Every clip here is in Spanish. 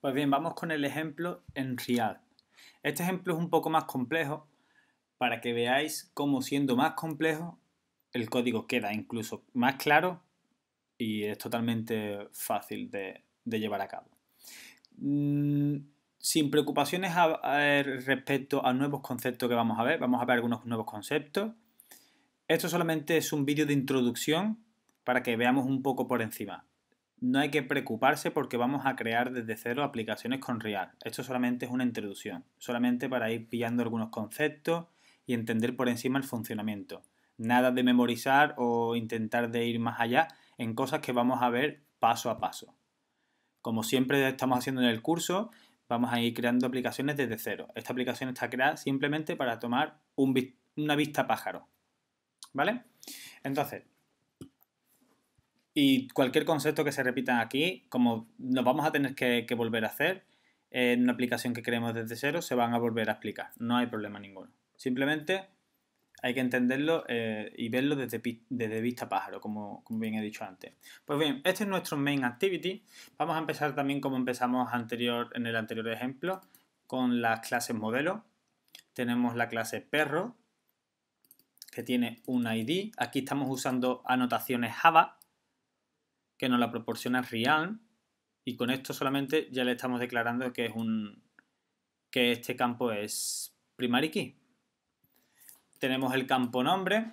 Pues bien, vamos con el ejemplo en real. Este ejemplo es un poco más complejo para que veáis cómo siendo más complejo el código queda incluso más claro y es totalmente fácil de, llevar a cabo. Mm, sin preocupaciones respecto a nuevos conceptos que vamos a ver, vamos a ver algunos nuevos conceptos. Esto solamente es un vídeo de introducción para que veamos un poco por encima. No hay que preocuparse porque vamos a crear desde cero aplicaciones con React. Esto solamente es una introducción, solamente para ir pillando algunos conceptos y entender por encima el funcionamiento. Nada de memorizar o intentar de ir más allá en cosas que vamos a ver paso a paso. Como siempre estamos haciendo en el curso, vamos a ir creando aplicaciones desde cero. Esta aplicación está creada simplemente para tomar una vista pájaro. ¿Vale? Entonces, y cualquier concepto que se repita aquí, como nos vamos a tener que, volver a hacer en una aplicación que creemos desde cero, se van a volver a explicar. No hay problema ninguno. Simplemente hay que entenderlo eh, y verlo desde, desde vista pájaro, como, como, bien he dicho antes. Pues bien, este es nuestro main activity. Vamos a empezar también como empezamos anterior, en el anterior ejemplo, con las clases modelo. Tenemos la clase perro, que tiene un ID. Aquí estamos usando anotaciones Java que nos la proporciona real y con esto solamente ya le estamos declarando que es un que este campo es primary key. Tenemos el campo nombre,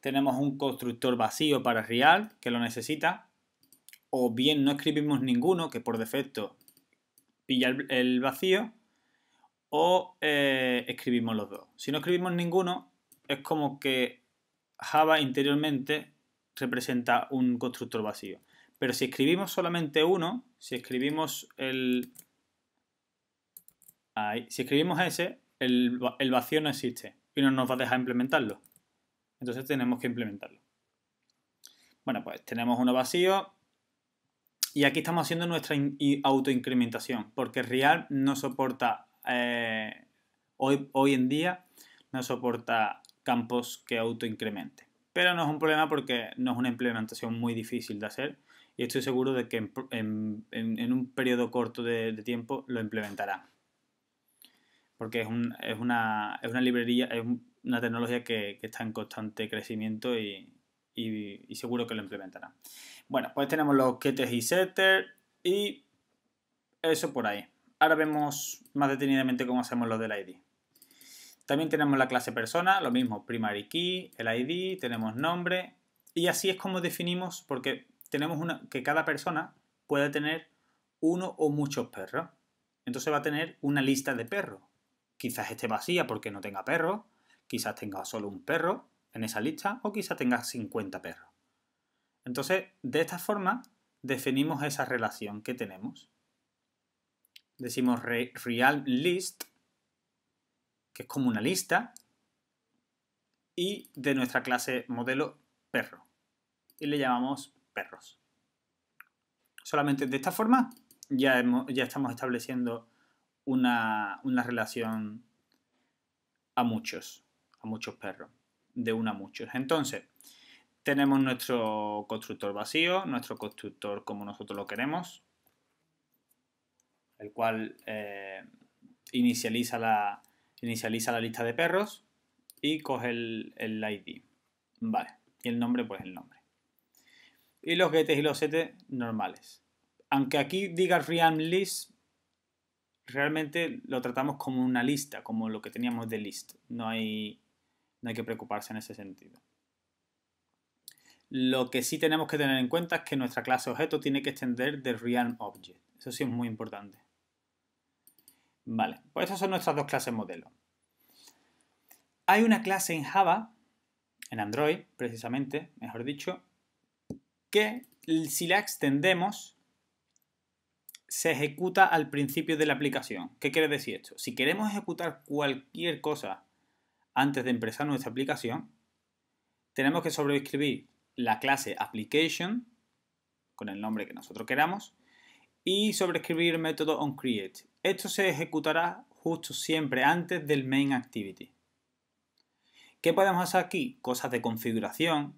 tenemos un constructor vacío para Real que lo necesita, o bien no escribimos ninguno que por defecto pilla el, vacío, o eh, escribimos los dos. Si no escribimos ninguno, es como que Java interiormente representa un constructor vacío. Pero si escribimos solamente uno, si escribimos el... si escribimos ese, el, vacío no existe y no nos va a dejar implementarlo. Entonces tenemos que implementarlo. Bueno, pues tenemos uno vacío y aquí estamos haciendo nuestra autoincrementación porque Real no soporta, eh, hoy, hoy en día, no soporta campos que autoincrementen. Pero no es un problema porque no es una implementación muy difícil de hacer y estoy seguro de que en, un periodo corto de, tiempo lo implementará. Porque es, una, librería, es una tecnología que, está en constante crecimiento y, seguro que lo implementará. Bueno, pues tenemos los getters y setters y eso por ahí. Ahora vemos más detenidamente cómo hacemos lo del ID. También tenemos la clase persona, lo mismo, primary key, el ID, tenemos nombre y así es como definimos porque tenemos una, que cada persona puede tener uno o muchos perros. Entonces va a tener una lista de perros. Quizás esté vacía porque no tenga perros, quizás tenga solo un perro en esa lista o quizás tenga 50 perros. Entonces, de esta forma, definimos esa relación que tenemos. Decimos real list que es como una lista, y de nuestra clase modelo perro. Y le llamamos perros. Solamente de esta forma ya, ya estamos estableciendo una, relación a muchos, a muchos perros, de una a muchos. Entonces, tenemos nuestro constructor vacío, nuestro constructor como nosotros lo queremos, el cual eh, inicializa la, inicializa la lista de perros y coge el, ID. Vale, y el nombre pues el nombre. Y los getes y los setes normales. Aunque aquí diga realm list, realmente lo tratamos como una lista, como lo que teníamos de list. No hay, no hay que preocuparse en ese sentido. Lo que sí tenemos que tener en cuenta es que nuestra clase objeto tiene que extender de realm object. Eso sí es muy importante. Vale, pues esas son nuestras dos clases modelo. Hay una clase en Java, en Android precisamente, mejor dicho, que si la extendemos se ejecuta al principio de la aplicación. ¿Qué quiere decir esto? Si queremos ejecutar cualquier cosa antes de empezar nuestra aplicación, tenemos que sobreescribir la clase application con el nombre que nosotros queramos y sobreescribir el método onCreate esto se ejecutará justo siempre antes del main activity. ¿Qué podemos hacer aquí? Cosas de configuración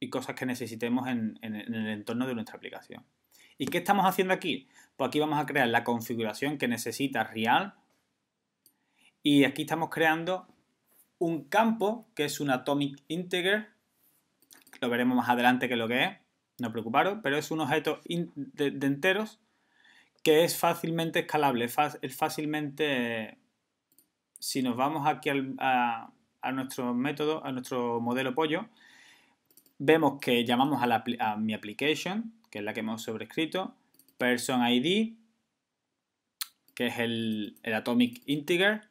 y cosas que necesitemos en, el entorno de nuestra aplicación. ¿Y qué estamos haciendo aquí? Pues aquí vamos a crear la configuración que necesita Real y aquí estamos creando un campo que es un Atomic Integer, lo veremos más adelante que lo que es, no preocuparos, pero es un objeto de enteros que es fácilmente escalable, es fácilmente, si nos vamos aquí a, nuestro método, a nuestro modelo pollo, vemos que llamamos a, la, mi application, que es la que hemos sobrescrito, person ID, que es el, el atomic integer,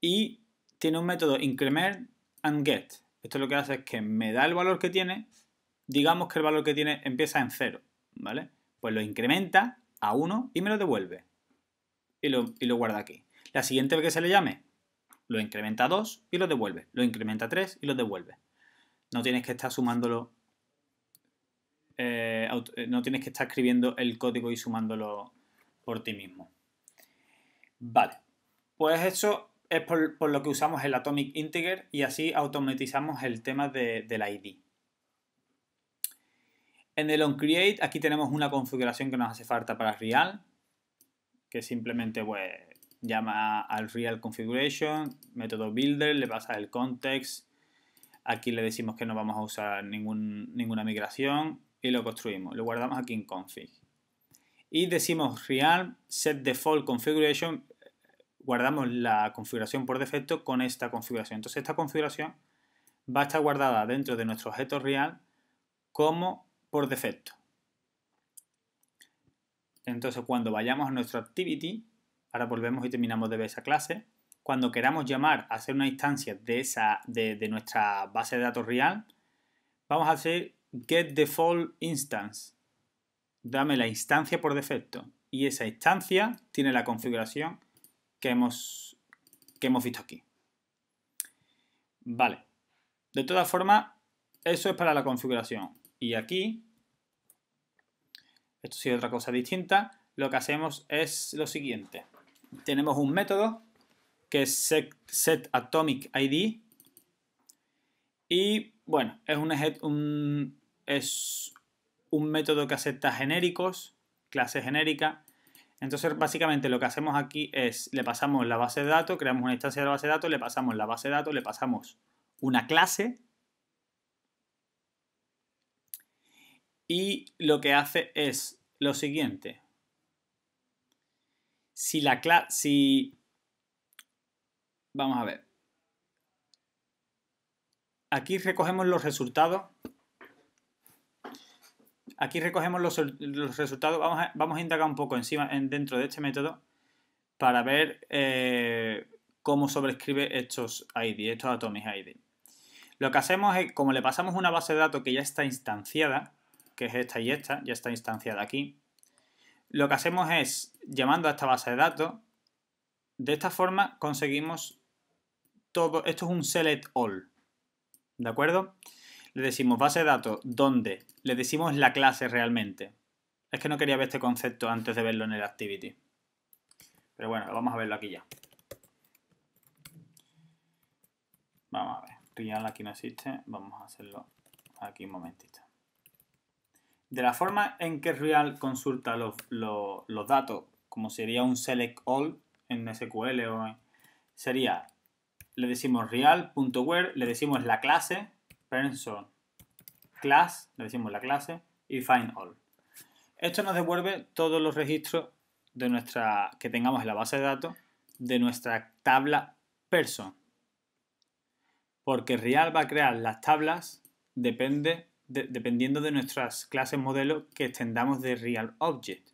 y tiene un método increment and get. Esto lo que hace es que me da el valor que tiene, digamos que el valor que tiene empieza en cero, ¿vale? Pues lo incrementa a 1 y me lo devuelve. Y lo, guarda aquí. La siguiente vez que se le llame, lo incrementa a 2 y lo devuelve. Lo incrementa a 3 y lo devuelve. No tienes que estar sumándolo. Eh, eh, no tienes que estar escribiendo el código y sumándolo por ti mismo. Vale. Pues eso es por, lo que usamos el Atomic Integer y así automatizamos el tema de, del ID. En el onCreate aquí tenemos una configuración que nos hace falta para Real, que simplemente pues, llama al Real Configuration, método Builder, le pasa el context, aquí le decimos que no vamos a usar ningún, ninguna migración y lo construimos, lo guardamos aquí en config. Y decimos real set default configuration, guardamos la configuración por defecto con esta configuración. Entonces esta configuración va a estar guardada dentro de nuestro objeto real como por defecto. Entonces, cuando vayamos a nuestro activity, ahora volvemos y terminamos de ver esa clase, cuando queramos llamar a hacer una instancia de, esa, de, nuestra base de datos real, vamos a hacer get default instance. Dame la instancia por defecto. Y esa instancia tiene la configuración que hemos, que hemos visto aquí. Vale. De todas formas, eso es para la configuración y aquí, esto es otra cosa distinta, lo que hacemos es lo siguiente. Tenemos un método que es set, y bueno, es un, es un método que acepta genéricos, clase genérica. Entonces básicamente lo que hacemos aquí es le pasamos la base de datos, creamos una instancia de la base de datos, le pasamos la base de datos, le pasamos una clase Y lo que hace es lo siguiente. Si la clase... Si... Vamos a ver. Aquí recogemos los resultados. Aquí recogemos los, resultados. Vamos a, indagar un poco encima, en, dentro de este método para ver eh, cómo sobrescribe estos ID, estos Atomic ID. Lo que hacemos es, como le pasamos una base de datos que ya está instanciada, que es esta y esta, ya está instanciada aquí, lo que hacemos es, llamando a esta base de datos, de esta forma conseguimos todo, esto es un select all, ¿de acuerdo? Le decimos base de datos, ¿dónde? Le decimos la clase realmente. Es que no quería ver este concepto antes de verlo en el activity. Pero bueno, vamos a verlo aquí ya. Vamos a ver, real aquí no existe, vamos a hacerlo aquí un momentito de la forma en que Real consulta los, datos, como sería un select all en SQL sería, le decimos real.where, le decimos la clase, person class, le decimos la clase, y find all. Esto nos devuelve todos los registros de nuestra, que tengamos en la base de datos de nuestra tabla person. Porque real va a crear las tablas, depende dependiendo de nuestras clases modelo que extendamos de real object.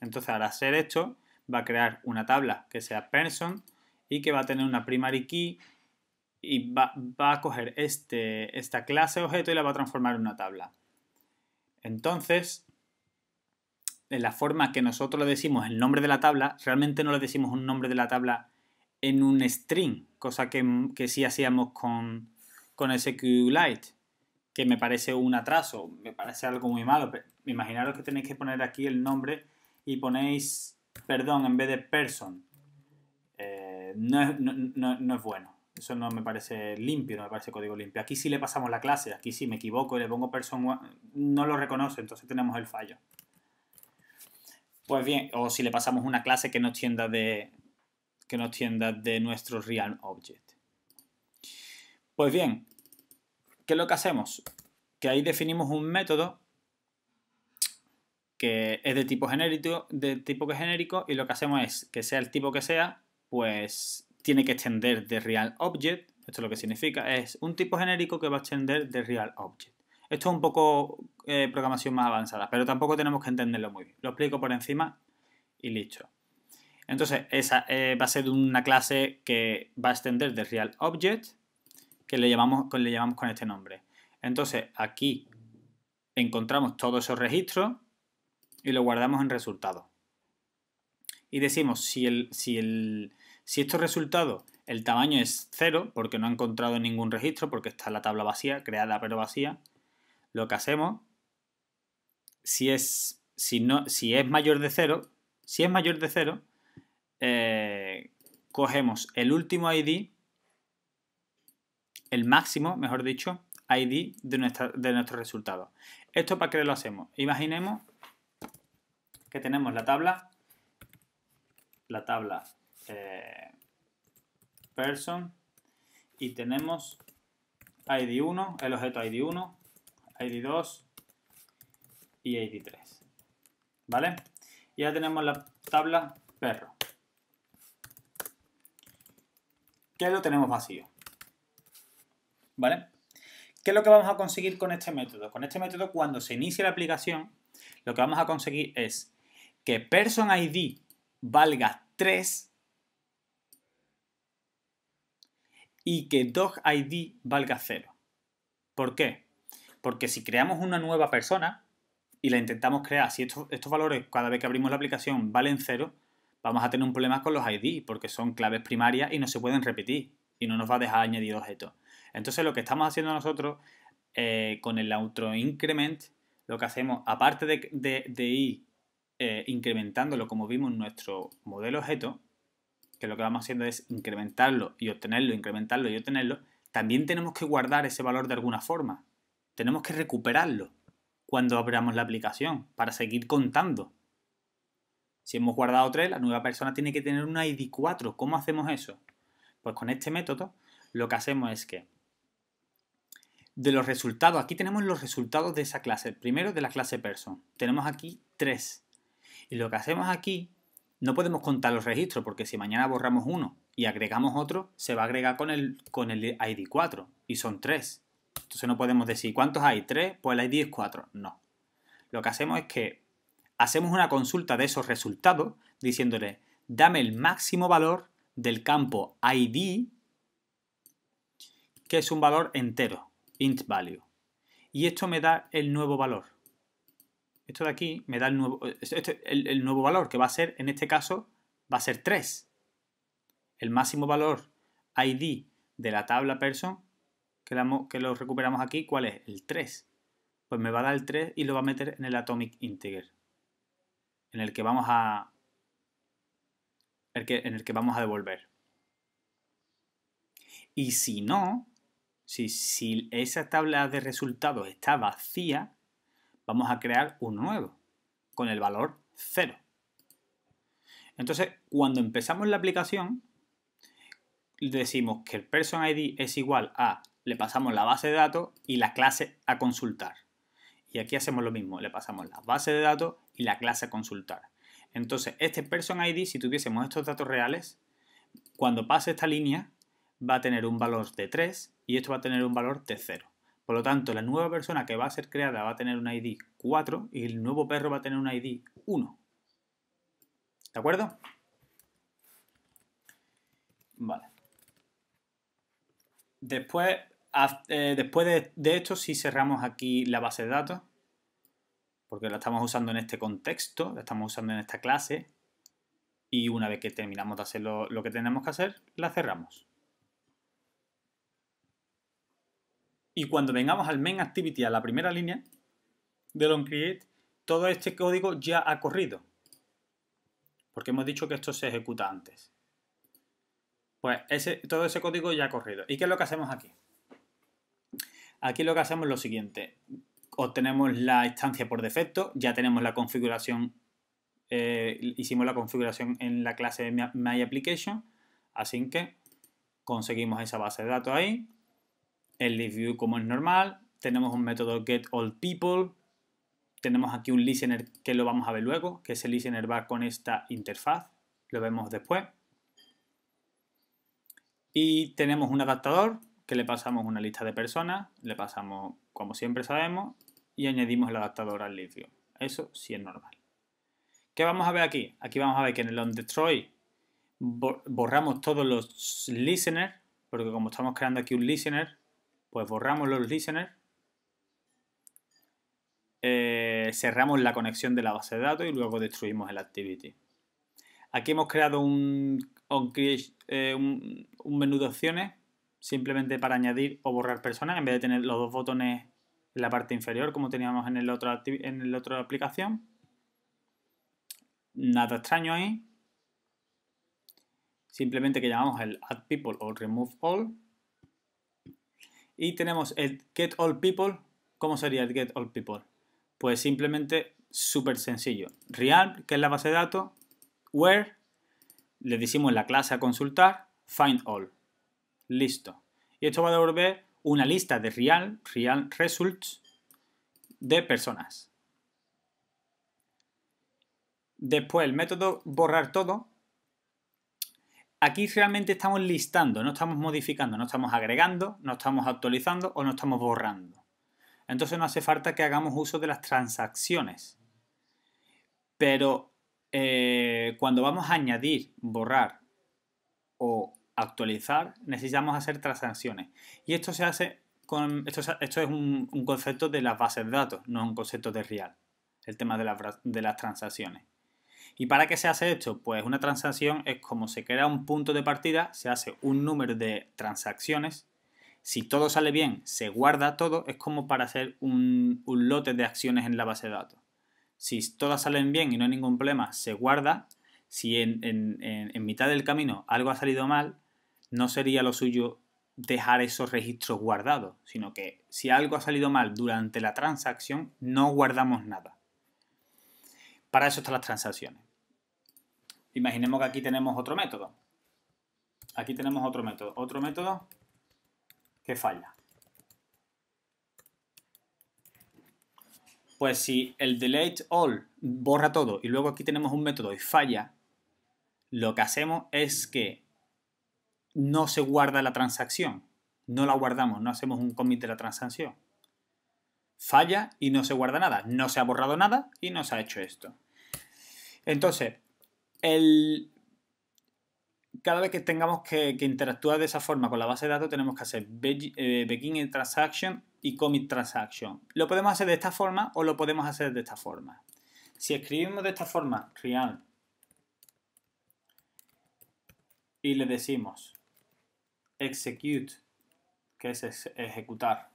Entonces, al hacer esto, va a crear una tabla que sea person y que va a tener una primary key y va, a coger este, esta clase objeto y la va a transformar en una tabla. Entonces, en la forma que nosotros le decimos el nombre de la tabla, realmente no le decimos un nombre de la tabla en un string, cosa que, que sí hacíamos con, con SQLite que me parece un atraso, me parece algo muy malo. Imaginaros que tenéis que poner aquí el nombre y ponéis perdón en vez de person. Eh, no, es, bueno. Eso no me parece limpio, no me parece código limpio. Aquí sí le pasamos la clase, aquí sí me equivoco y le pongo person, no lo reconoce, entonces tenemos el fallo. Pues bien, o si le pasamos una clase que no tienda de, que nos tienda de nuestro real object. Pues bien, ¿Qué es lo que hacemos? Que ahí definimos un método que es de tipo genérico, de tipo que genérico, y lo que hacemos es que sea el tipo que sea, pues tiene que extender de real object. Esto lo que significa es un tipo genérico que va a extender de real object. Esto es un poco eh, programación más avanzada, pero tampoco tenemos que entenderlo muy bien. Lo explico por encima y listo. Entonces, esa eh, va a ser una clase que va a extender de real object le llamamos, le llamamos con este nombre. Entonces, aquí encontramos todos esos registros y lo guardamos en resultados. Y decimos, si, el, si, el, si estos resultados, el tamaño es cero, porque no ha encontrado ningún registro, porque está la tabla vacía, creada pero vacía, lo que hacemos, si es, si no, si es mayor de cero, si es mayor de cero, eh, cogemos el último ID el máximo, mejor dicho, ID de, de nuestro resultado. ¿Esto para qué lo hacemos? Imaginemos que tenemos la tabla, la tabla eh, person y tenemos ID1, el objeto ID1, ID2 y ID3. ¿Vale? Y ya tenemos la tabla perro. Que lo tenemos vacío. ¿Vale? ¿Qué es lo que vamos a conseguir con este método? Con este método, cuando se inicie la aplicación, lo que vamos a conseguir es que person ID valga 3 y que dog ID valga 0. ¿Por qué? Porque si creamos una nueva persona y la intentamos crear, si estos, estos valores cada vez que abrimos la aplicación valen 0, vamos a tener un problema con los ID porque son claves primarias y no se pueden repetir y no nos va a dejar añadir objetos. Entonces lo que estamos haciendo nosotros eh, con el outro increment, lo que hacemos, aparte de, ir eh, incrementándolo como vimos en nuestro modelo objeto, que lo que vamos haciendo es incrementarlo y obtenerlo, incrementarlo y obtenerlo, también tenemos que guardar ese valor de alguna forma. Tenemos que recuperarlo cuando abramos la aplicación para seguir contando. Si hemos guardado 3, la nueva persona tiene que tener una ID 4. ¿Cómo hacemos eso? Pues con este método lo que hacemos es que de los resultados. Aquí tenemos los resultados de esa clase. Primero de la clase person. Tenemos aquí tres. Y lo que hacemos aquí, no podemos contar los registros porque si mañana borramos uno y agregamos otro, se va a agregar con el, con el ID 4 y son tres. Entonces no podemos decir cuántos hay, tres, pues el ID es 4. No. Lo que hacemos es que hacemos una consulta de esos resultados diciéndole, dame el máximo valor del campo ID, que es un valor entero int value. Y esto me da el nuevo valor. Esto de aquí me da el nuevo, el, nuevo valor, que va a ser, en este caso, va a ser 3. El máximo valor ID de la tabla person, que, lo recuperamos aquí, ¿cuál es? El 3. Pues me va a dar el 3 y lo va a meter en el atomic integer, en el que vamos a, en el que vamos a devolver. Y si no, si, esa tabla de resultados está vacía, vamos a crear uno nuevo con el valor 0. Entonces, cuando empezamos la aplicación, decimos que el person ID es igual a, le pasamos la base de datos y la clase a consultar. Y aquí hacemos lo mismo, le pasamos la base de datos y la clase a consultar. Entonces, este person ID, si tuviésemos estos datos reales, cuando pase esta línea, va a tener un valor de 3 y esto va a tener un valor de 0. Por lo tanto, la nueva persona que va a ser creada va a tener un ID 4 y el nuevo perro va a tener un ID 1. ¿De acuerdo? Vale. Después, eh, después de, esto, si cerramos aquí la base de datos, porque la estamos usando en este contexto, la estamos usando en esta clase, y una vez que terminamos de hacer lo que tenemos que hacer, la cerramos. Y cuando vengamos al main activity, a la primera línea de create todo este código ya ha corrido. Porque hemos dicho que esto se ejecuta antes. Pues ese, todo ese código ya ha corrido. ¿Y qué es lo que hacemos aquí? Aquí lo que hacemos es lo siguiente. Obtenemos la instancia por defecto, ya tenemos la configuración, eh, hicimos la configuración en la clase MyApplication, así que conseguimos esa base de datos ahí el ListView como es normal, tenemos un método get tenemos aquí un listener que lo vamos a ver luego, que ese listener va con esta interfaz, lo vemos después. Y tenemos un adaptador que le pasamos una lista de personas, le pasamos, como siempre sabemos, y añadimos el adaptador al view. Eso sí es normal. ¿Qué vamos a ver aquí? Aquí vamos a ver que en el onDestroy borramos todos los listeners, porque como estamos creando aquí un listener, pues borramos los listeners. Eh, cerramos la conexión de la base de datos y luego destruimos el activity. Aquí hemos creado eh, un, menú de opciones simplemente para añadir o borrar personas en vez de tener los dos botones en la parte inferior como teníamos en, el otro en la otra aplicación. Nada extraño ahí. Simplemente que llamamos el add people o remove all y tenemos el get all people. ¿Cómo sería el get all people? Pues simplemente súper sencillo. Real, que es la base de datos. Where, le decimos la clase a consultar. Find all. Listo. Y esto va a devolver una lista de real, real results de personas. Después el método borrar todo aquí realmente estamos listando, no estamos modificando, no estamos agregando, no estamos actualizando o no estamos borrando. Entonces no hace falta que hagamos uso de las transacciones. Pero eh, cuando vamos a añadir, borrar o actualizar, necesitamos hacer transacciones. Y esto se hace con. Esto, es un, concepto de las bases de datos, no es un concepto de real, el tema de las transacciones. ¿Y para qué se hace esto? Pues una transacción es como se crea un punto de partida, se hace un número de transacciones. Si todo sale bien, se guarda todo, es como para hacer un, lote de acciones en la base de datos. Si todas salen bien y no hay ningún problema, se guarda. Si en mitad del camino algo ha salido mal, no sería lo suyo dejar esos registros guardados, sino que si algo ha salido mal durante la transacción, no guardamos nada. Para eso están las transacciones. Imaginemos que aquí tenemos otro método. Aquí tenemos otro método. Otro método que falla. Pues si el delete all borra todo y luego aquí tenemos un método y falla, lo que hacemos es que no se guarda la transacción. No la guardamos, no hacemos un commit de la transacción. Falla y no se guarda nada. No se ha borrado nada y no se ha hecho esto. Entonces, cada vez que tengamos que, que, interactuar de esa forma con la base de datos, tenemos que hacer eh, begin transaction y commit transaction. Lo podemos hacer de esta forma o lo podemos hacer de esta forma. Si escribimos de esta forma, real, y le decimos execute, que es ejecutar,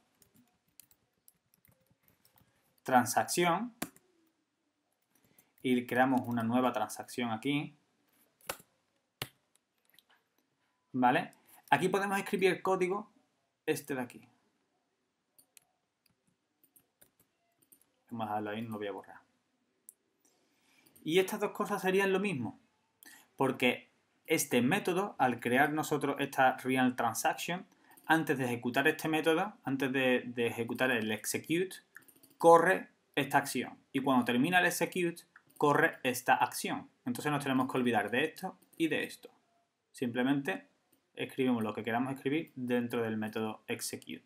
transacción, y creamos una nueva transacción aquí. ¿Vale? Aquí podemos escribir el código, este de aquí. Vamos a ahí, no lo voy a borrar. Y estas dos cosas serían lo mismo, porque este método, al crear nosotros esta real transaction, antes de ejecutar este método, antes de, de ejecutar el execute, corre esta acción. Y cuando termina el execute, corre esta acción. Entonces nos tenemos que olvidar de esto y de esto. Simplemente escribimos lo que queramos escribir dentro del método execute.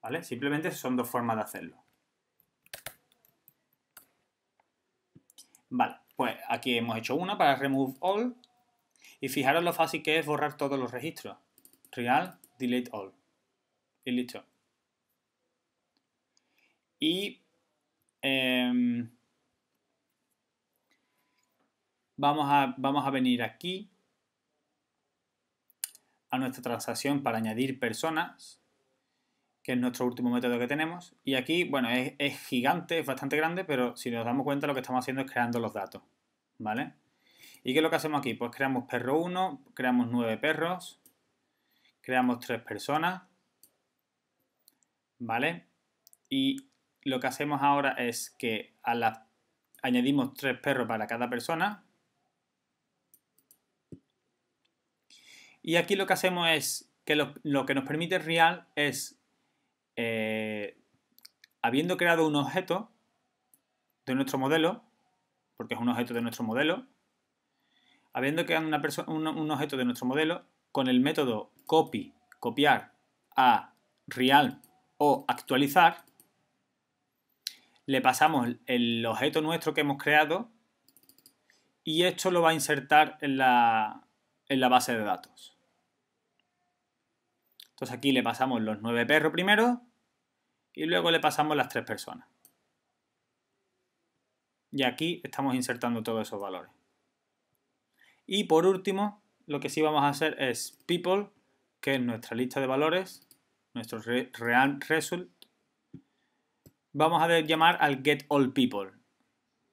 ¿Vale? Simplemente son dos formas de hacerlo. Vale, pues aquí hemos hecho una para remove all. Y fijaros lo fácil que es borrar todos los registros. Real, delete all. Y listo. Y em, Vamos a, venir aquí a nuestra transacción para añadir personas, que es nuestro último método que tenemos. Y aquí, bueno, es, gigante, es bastante grande, pero si nos damos cuenta lo que estamos haciendo es creando los datos, ¿vale? ¿Y qué es lo que hacemos aquí? Pues creamos perro 1, creamos 9 perros, creamos 3 personas, ¿vale? Y lo que hacemos ahora es que a añadimos 3 perros para cada persona, Y aquí lo que hacemos es que lo, que nos permite Real es, eh, habiendo creado un objeto de nuestro modelo, porque es un objeto de nuestro modelo, habiendo creado un, un objeto de nuestro modelo, con el método copy, copiar a real o actualizar, le pasamos el objeto nuestro que hemos creado y esto lo va a insertar en la base de datos. Pues aquí le pasamos los nueve perros primero y luego le pasamos las tres personas. Y aquí estamos insertando todos esos valores. Y por último, lo que sí vamos a hacer es people, que es nuestra lista de valores, nuestro real result, vamos a llamar al get all people,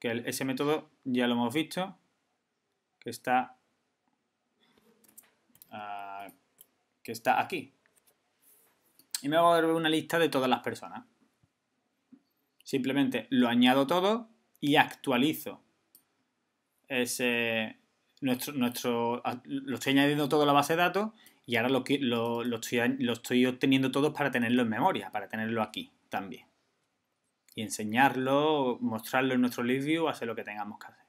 que ese método ya lo hemos visto, que está, ah, que está aquí y me va a dar una lista de todas las personas. Simplemente lo añado todo y actualizo ese, nuestro, nuestro, lo estoy añadiendo todo a la base de datos y ahora lo, lo, lo, estoy, lo estoy obteniendo todo para tenerlo en memoria, para tenerlo aquí también. Y enseñarlo, mostrarlo en nuestro lead view, hacer lo que tengamos que hacer.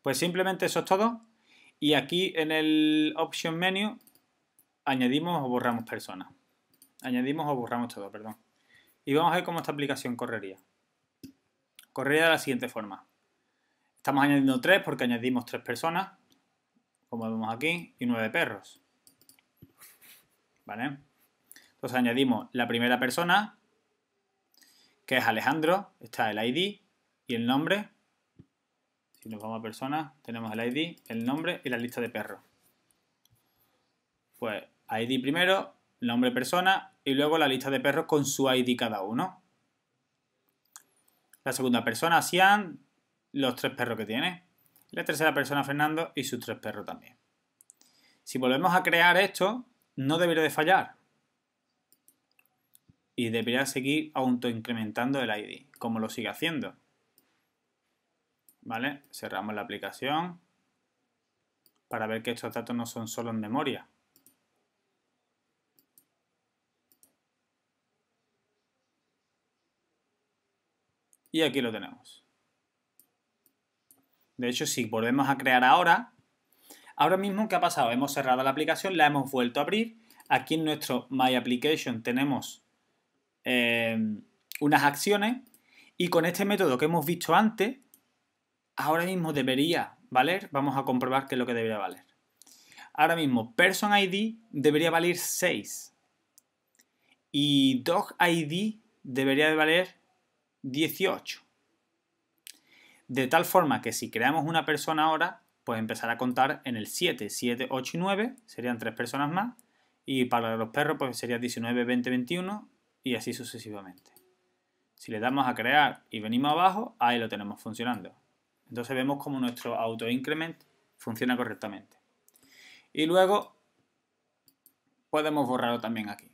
Pues simplemente eso es todo. Y aquí en el option menu añadimos o borramos personas. Añadimos o borramos todo, perdón. Y vamos a ver cómo esta aplicación correría. Correría de la siguiente forma. Estamos añadiendo tres porque añadimos tres personas, como vemos aquí, y nueve perros. ¿Vale? Entonces añadimos la primera persona, que es Alejandro, está el ID y el nombre. Si nos vamos a personas, tenemos el ID, el nombre y la lista de perros. Pues ID primero, nombre persona y luego la lista de perros con su ID cada uno. La segunda persona, Sian, los tres perros que tiene. La tercera persona, Fernando, y sus tres perros también. Si volvemos a crear esto, no debería de fallar. Y debería seguir autoincrementando el ID, como lo sigue haciendo. ¿Vale? Cerramos la aplicación para ver que estos datos no son solo en memoria. Y aquí lo tenemos. De hecho, si volvemos a crear ahora, ahora mismo, ¿qué ha pasado? Hemos cerrado la aplicación, la hemos vuelto a abrir. Aquí en nuestro My Application tenemos eh, unas acciones y con este método que hemos visto antes, ahora mismo debería valer, vamos a comprobar qué es lo que debería valer. Ahora mismo, Person ID debería valer 6 y Dog ID debería de valer 18. De tal forma que si creamos una persona ahora, pues empezará a contar en el 7, 7, 8 y 9, serían tres personas más, y para los perros pues sería 19, 20, 21 y así sucesivamente. Si le damos a crear y venimos abajo, ahí lo tenemos funcionando. Entonces vemos cómo nuestro auto increment funciona correctamente. Y luego podemos borrarlo también aquí.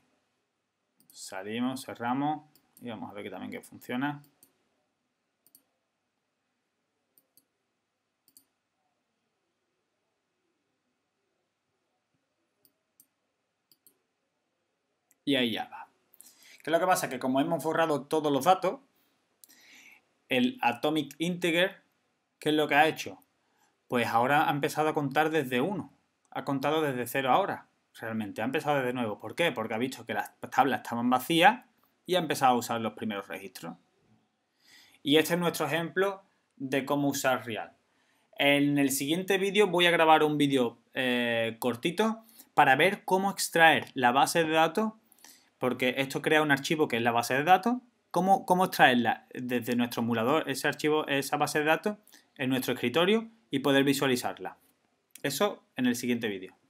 Salimos, cerramos y vamos a ver que también que funciona. Y ahí ya va. ¿Qué es lo que pasa? Que como hemos forrado todos los datos, el atomic integer, ¿qué es lo que ha hecho? Pues ahora ha empezado a contar desde 1. Ha contado desde 0 ahora, realmente. Ha empezado desde nuevo. ¿Por qué? Porque ha visto que las tablas estaban vacías y ha empezado a usar los primeros registros. Y este es nuestro ejemplo de cómo usar Real. En el siguiente vídeo voy a grabar un vídeo eh, cortito para ver cómo extraer la base de datos, porque esto crea un archivo que es la base de datos, cómo, cómo extraerla desde nuestro emulador, ese archivo, esa base de datos, en nuestro escritorio y poder visualizarla. Eso en el siguiente vídeo.